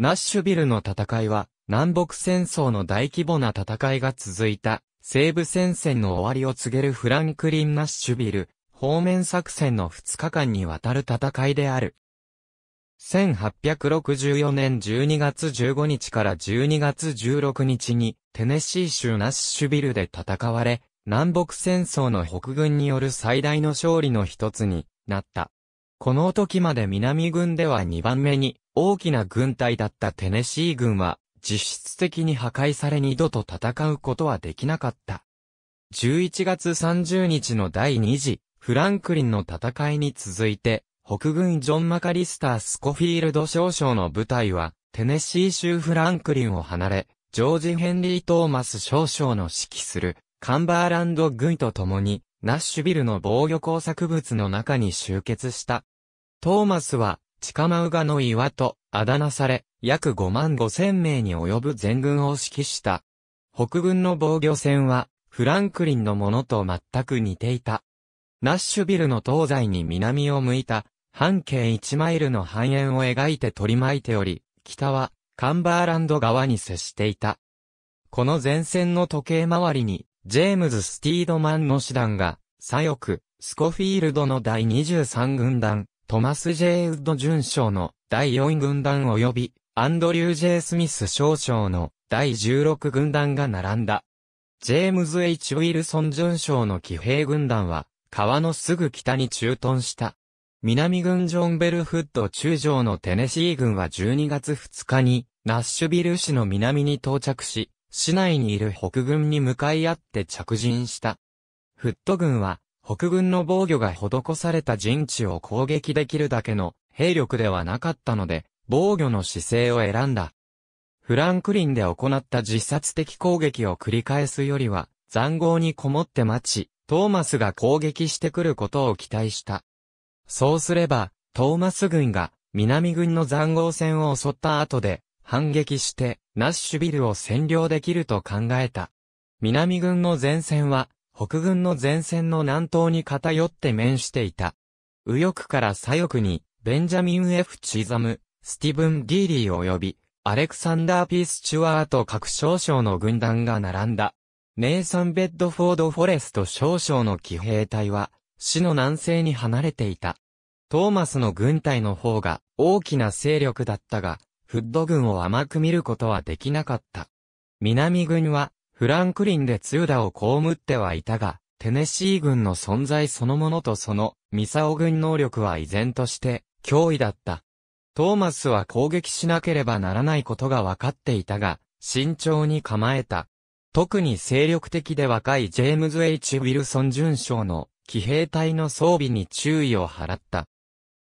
ナッシュビルの戦いは、南北戦争の大規模な戦いが続いた、西部戦線の終わりを告げるフランクリン・ナッシュビル、方面作戦の2日間にわたる戦いである。1864年12月15日から12月16日に、テネシー州ナッシュビルで戦われ、南北戦争の北軍による最大の勝利の一つになった。この時まで南軍では2番目に大きな軍隊だったテネシー軍は実質的に破壊され二度と戦うことはできなかった。11月30日の第2次フランクリンの戦いに続いて北軍ジョン・マカリスター・スコフィールド少将の部隊はテネシー州フランクリンを離れジョージ・ヘンリー・トーマス少将の指揮するカンバーランド軍と共にナッシュビルの防御工作物の中に集結した。トーマスは、チカマウガの岩とあだ名され、約5万5千名に及ぶ全軍を指揮した。北軍の防御戦は、フランクリンのものと全く似ていた。ナッシュビルの東西に南を向いた、半径1マイルの半円を描いて取り巻いており、北は、カンバーランド側に接していた。この前線の時計回りに、ジェームズ・スティードマンの師団が、左翼、スコフィールドの第23軍団、トマス・ジェイ・ウッド巡将の第4軍団及び、アンドリュー・ジェイ・スミス少将の第16軍団が並んだ。ジェームズ・ H・ ウィルソン巡将の騎兵軍団は、川のすぐ北に駐屯した。南軍ジョンベルフッド中将のテネシー軍は12月2日に、ナッシュビル市の南に到着し、市内にいる北軍に向かい合って着陣した。フット軍は、北軍の防御が施された陣地を攻撃できるだけの兵力ではなかったので、防御の姿勢を選んだ。フランクリンで行った自殺的攻撃を繰り返すよりは、残壕にこもって待ち、トーマスが攻撃してくることを期待した。そうすれば、トーマス軍が南軍の残壕戦を襲った後で、反撃して、ナッシュビルを占領できると考えた。南軍の前線は、北軍の前線の南東に偏って面していた。右翼から左翼に、ベンジャミン・ F・ チザム、スティブン・ディーリー及び、アレクサンダー・ピース・チュワート各少将の軍団が並んだ。ネイサン・ベッドフォード・フォレスト少将の騎兵隊は、市の南西に離れていた。トーマスの軍隊の方が大きな勢力だったが、フッド軍を甘く見ることはできなかった。南軍は、フランクリンで通打を被ってはいたが、テネシー軍の存在そのものとその、ミサオ軍能力は依然として、脅威だった。トーマスは攻撃しなければならないことが分かっていたが、慎重に構えた。特に精力的で若いジェームズ・ H・ ウィルソン准将の騎兵隊の装備に注意を払った。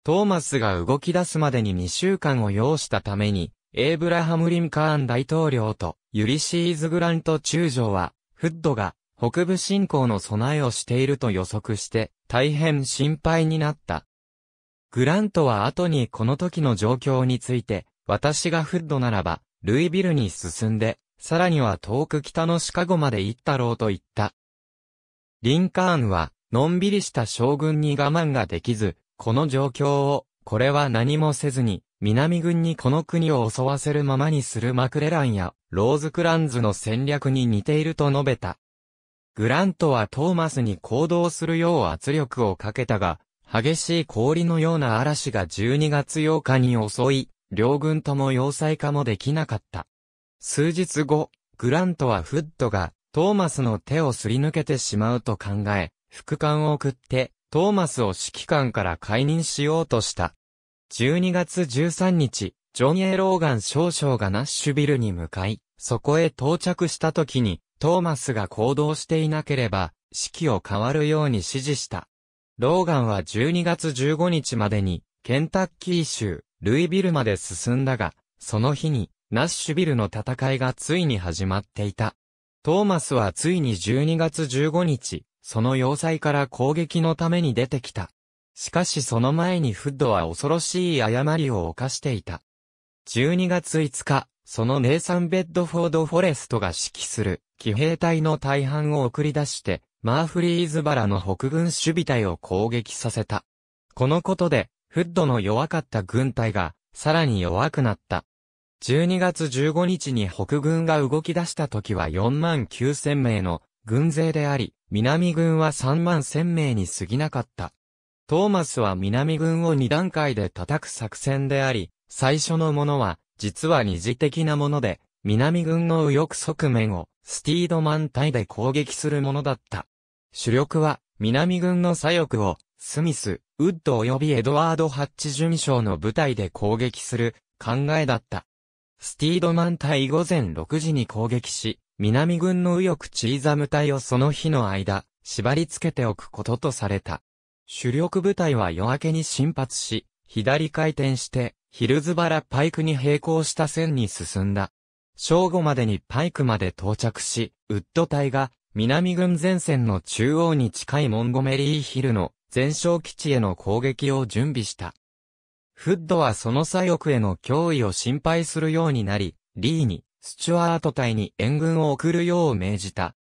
トーマスが動き出すまでに2週間を要したために、エイブラハム・リンカーン大統領とユリシーズ・グラント中将は、フッドが北部侵攻の備えをしていると予測して大変心配になった。グラントは後にこの時の状況について、私がフッドならば、ルイビルに進んで、さらには遠く北のシカゴまで行ったろうと言った。リンカーンは、のんびりした将軍に我慢ができず、この状況を、これは何もせずに、南軍にこの国を襲わせるままにするマクレランや、ローズクランズの戦略に似ていると述べた。グラントはトーマスに行動するよう圧力をかけたが、激しい氷のような嵐が12月8日に襲い、両軍とも要塞化もできなかった。数日後、グラントはフッドがトーマスの手をすり抜けてしまうと考え、副官を送ってトーマスを指揮官から解任しようとした。12月13日、ジョン・エローガン少将がナッシュビルに向かい、そこへ到着した時に、トーマスが行動していなければ、指揮を変わるように指示した。ローガンは12月15日までに、ケンタッキー州、ルイビルまで進んだが、その日に、ナッシュビルの戦いがついに始まっていた。トーマスはついに12月15日、その要塞から攻撃のために出てきた。しかしその前にフッドは恐ろしい誤りを犯していた。12月5日、そのネイサン・ベッドフォード・フォレストが指揮する騎兵隊の大半を送り出して、マーフリーズバラの北軍守備隊を攻撃させた。このことで、フッドの弱かった軍隊が、さらに弱くなった。12月15日に北軍が動き出した時は4万9000名の軍勢であり、南軍は3万1000名に過ぎなかった。トーマスは南軍を2段階で叩く作戦であり、最初のものは、実は二次的なもので、南軍の右翼側面を、スティードマン隊で攻撃するものだった。主力は、南軍の左翼を、スミス、ウッド及びエドワード・ハッチ巡将の部隊で攻撃する考えだった。スティードマン隊午前6時に攻撃し、南軍の右翼チーザム隊をその日の間、縛り付けておくこととされた。主力部隊は夜明けに進発し、左回転して、ヒルズバラパイクに並行した線に進んだ。正午までにパイクまで到着し、ウッド隊が南軍前線の中央に近いモンゴメリーヒルの前哨基地への攻撃を準備した。フッドはその左翼への脅威を心配するようになり、リーにスチュワート隊に援軍を送るよう命じた。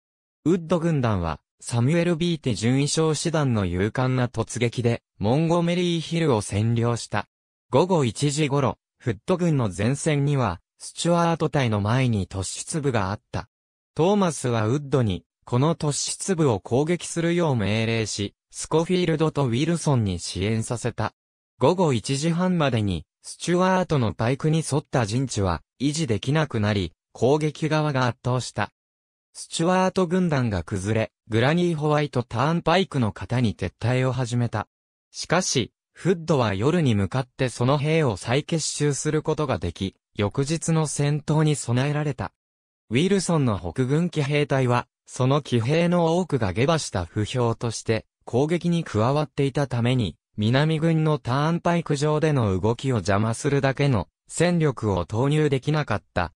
ウッド軍団は、サミュエル・ビーテ順衣装師団の勇敢な突撃で、モンゴメリーヒルを占領した。午後1時頃、フット軍の前線には、スチュワート隊の前に突出部があった。トーマスはウッドに、この突出部を攻撃するよう命令し、スコフィールドとウィルソンに支援させた。午後1時半までに、スチュワートのパイクに沿った陣地は維持できなくなり、攻撃側が圧倒した。スチュワート軍団が崩れ、グラニーホワイトターンパイクの方に撤退を始めた。しかし、フッドは夜に向かってその兵を再結集することができ、翌日の戦闘に備えられた。ウィルソンの北軍騎兵隊は、その騎兵の多くが下馬した不評として、攻撃に加わっていたために、南軍のターンパイク上での動きを邪魔するだけの戦力を投入できなかった。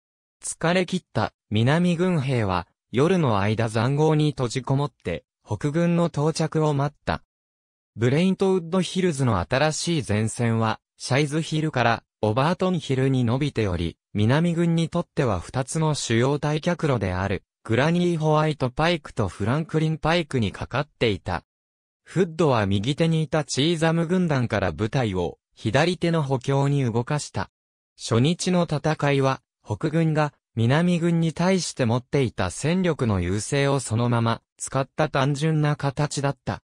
疲れ切った南軍兵は夜の間残壕に閉じこもって北軍の到着を待った。ブレイントウッドヒルズの新しい前線はシャイズヒルからオバートンヒルに伸びており、南軍にとっては二つの主要退却路であるグラニーホワイトパイクとフランクリンパイクにかかっていた。フッドは右手にいたチーザム軍団から部隊を左手の補強に動かした。初日の戦いは北軍が南軍に対して持っていた戦力の優勢をそのまま使った単純な形だった。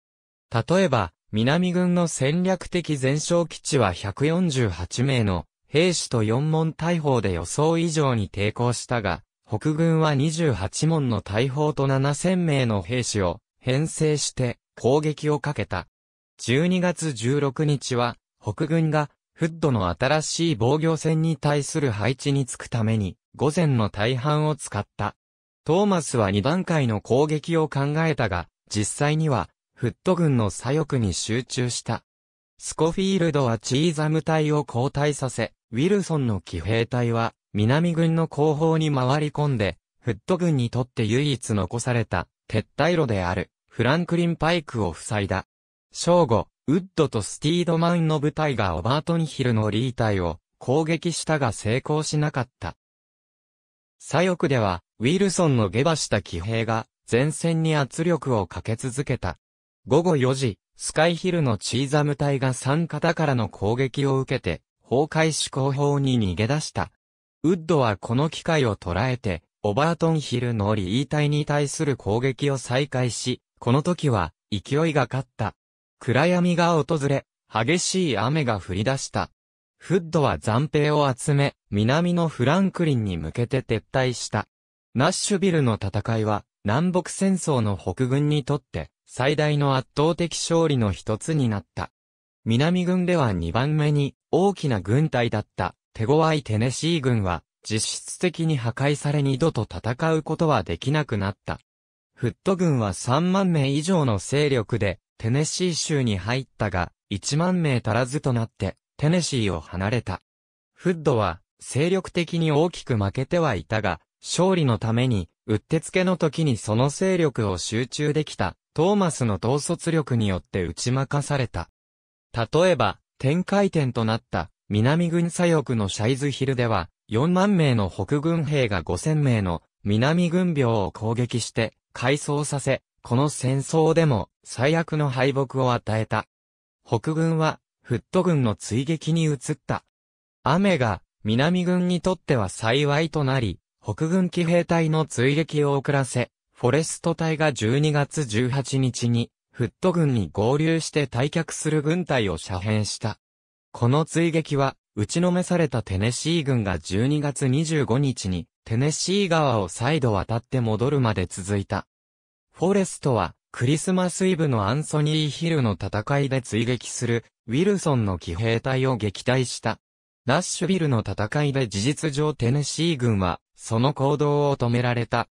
例えば、南軍の戦略的前哨基地は148名の兵士と4門大砲で予想以上に抵抗したが、北軍は28門の大砲と7000名の兵士を編成して攻撃をかけた。12月16日は、北軍が、フッドの新しい防御戦に対する配置につくために、午前の大半を使った。トーマスは2段階の攻撃を考えたが、実際には、フッド軍の左翼に集中した。スコフィールドはチーザム隊を後退させ、ウィルソンの騎兵隊は、南軍の後方に回り込んで、フッド軍にとって唯一残された、撤退路である、フランクリン・パイクを塞いだ。正午、ウッドとスティードマンの部隊がオバートンヒルのリー隊を攻撃したが成功しなかった。左翼では、ウィルソンの下馬した騎兵が前線に圧力をかけ続けた。午後4時、スカイヒルのチーザム隊が三方からの攻撃を受けて、崩壊し後方に逃げ出した。ウッドはこの機会を捉えて、オバートンヒルのリー隊に対する攻撃を再開し、この時は、勢いが勝った。暗闇が訪れ、激しい雨が降り出した。フッドは暫定を集め、南のフランクリンに向けて撤退した。ナッシュビルの戦いは、南北戦争の北軍にとって、最大の圧倒的勝利の一つになった。南軍では2番目に大きな軍隊だった手強いテネシー軍は実質的に破壊され二度と戦うことはできなくなった。フット軍は3万名以上の勢力で、テネシー州に入ったが、1万名足らずとなって、テネシーを離れた。フッドは、勢力的に大きく負けてはいたが、勝利のために、うってつけの時にその勢力を集中できた、トーマスの統率力によって打ち負かされた。例えば、展開点となった、南軍左翼のシャイズヒルでは、4万名の北軍兵が5000名の南軍病を攻撃して、改装させ、この戦争でも最悪の敗北を与えた。北軍は、フット軍の追撃に移った。雨が、南軍にとっては幸いとなり、北軍騎兵隊の追撃を遅らせ、フォレスト隊が12月18日に、フット軍に合流して退却する軍隊を遮蔽した。この追撃は、打ちのめされたテネシー軍が12月25日にテネシー川を再度渡って戻るまで続いた。フォレストはクリスマスイブのアンソニー・ヒルの戦いで追撃するウィルソンの騎兵隊を撃退した。ナッシュビルの戦いで事実上テネシー軍はその行動を止められた。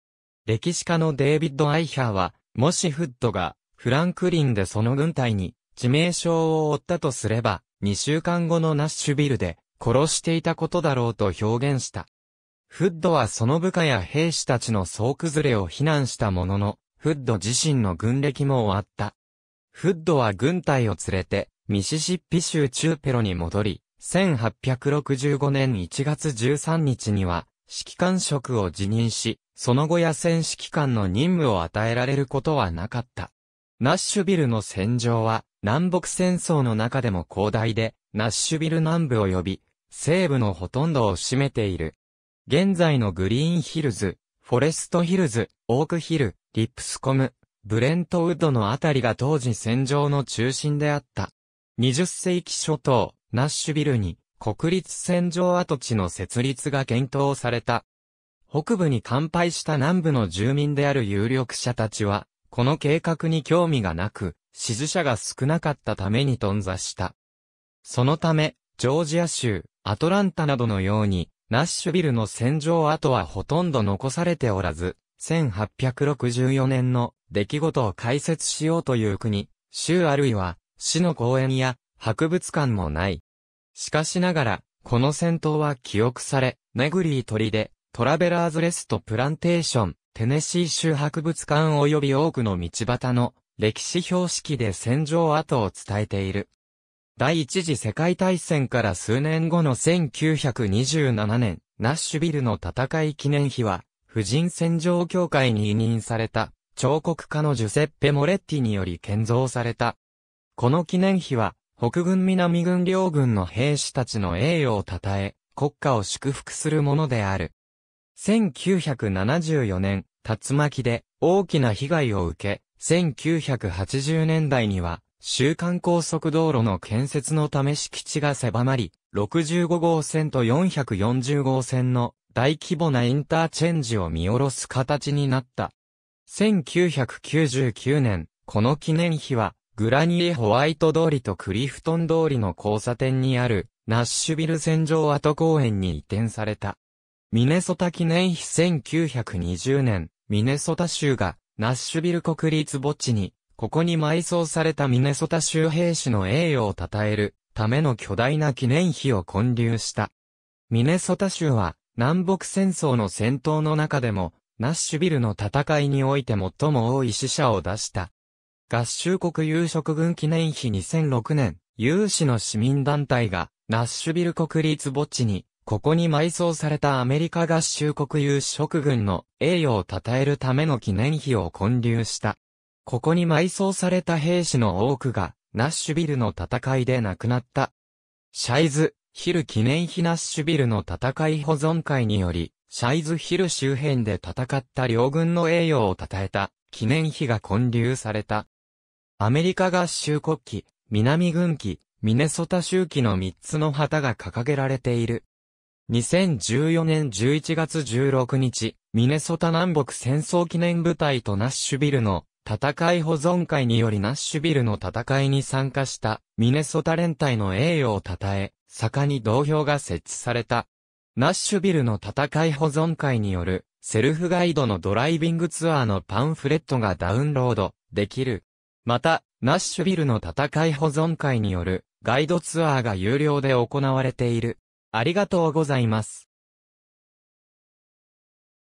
歴史家のデイビッド・アイヒャーはもしフッドがフランクリンでその軍隊に致命傷を負ったとすれば、2週間後のナッシュビルで殺していたことだろうと表現した。フッドはその部下や兵士たちの総崩れを非難したものの、フッド自身の軍歴も終わった。フッドは軍隊を連れて、ミシシッピ州中ペロに戻り、1865年1月13日には、指揮官職を辞任し、その後野戦指揮官の任務を与えられることはなかった。ナッシュビルの戦場は、南北戦争の中でも広大で、ナッシュビル南部及び、西部のほとんどを占めている。現在のグリーンヒルズ、フォレストヒルズ、オークヒル、リップスコム、ブレントウッドのあたりが当時戦場の中心であった。20世紀初頭、ナッシュビルに国立戦場跡地の設立が検討された。北部に乾杯した南部の住民である有力者たちは、この計画に興味がなく、支持者が少なかったために頓挫した。そのため、ジョージア州、アトランタなどのように、ナッシュビルの戦場跡はほとんど残されておらず、1864年の出来事を解説しようという国、州あるいは、市の公園や博物館もない。しかしながら、この戦闘は記憶され、ネグリー鳥で、トラベラーズレストプランテーション、テネシー州博物館及び多くの道端の歴史標識で戦場跡を伝えている。第一次世界大戦から数年後の1927年、ナッシュビルの戦い記念碑は、婦人戦場協会に委任された、彫刻家のジュセッペ・モレッティにより建造された。この記念碑は、北軍南軍両軍の兵士たちの栄誉を称え、国家を祝福するものである。1974年、竜巻で大きな被害を受け、1980年代には、週刊高速道路の建設のため敷地が狭まり、65号線と440号線の大規模なインターチェンジを見下ろす形になった。1999年、この記念碑は、グラニエホワイト通りとクリフトン通りの交差点にある、ナッシュビル戦場跡公園に移転された。ミネソタ記念碑1920年、ミネソタ州がナッシュビル国立墓地に、ここに埋葬されたミネソタ州兵士の栄誉を称えるための巨大な記念碑を建立した。ミネソタ州は南北戦争の戦闘の中でもナッシュビルの戦いにおいて最も多い死者を出した。合衆国有色軍記念碑2006年、有志の市民団体がナッシュビル国立墓地にここに埋葬されたアメリカ合衆国有職軍の栄誉を称えるための記念碑を建立した。ここに埋葬された兵士の多くが、ナッシュビルの戦いで亡くなった。シャイズ・ヒル記念碑ナッシュビルの戦い保存会により、シャイズ・ヒル周辺で戦った両軍の栄誉を称えた記念碑が建立された。アメリカ合衆国旗、南軍旗、ミネソタ州旗の3つの旗が掲げられている。2014年11月16日、ミネソタ南北戦争記念部隊とナッシュビルの戦い保存会によりナッシュビルの戦いに参加したミネソタ連隊の栄誉を称え、坂に同票が設置された。ナッシュビルの戦い保存会によるセルフガイドのドライビングツアーのパンフレットがダウンロードできる。また、ナッシュビルの戦い保存会によるガイドツアーが有料で行われている。ありがとうございます。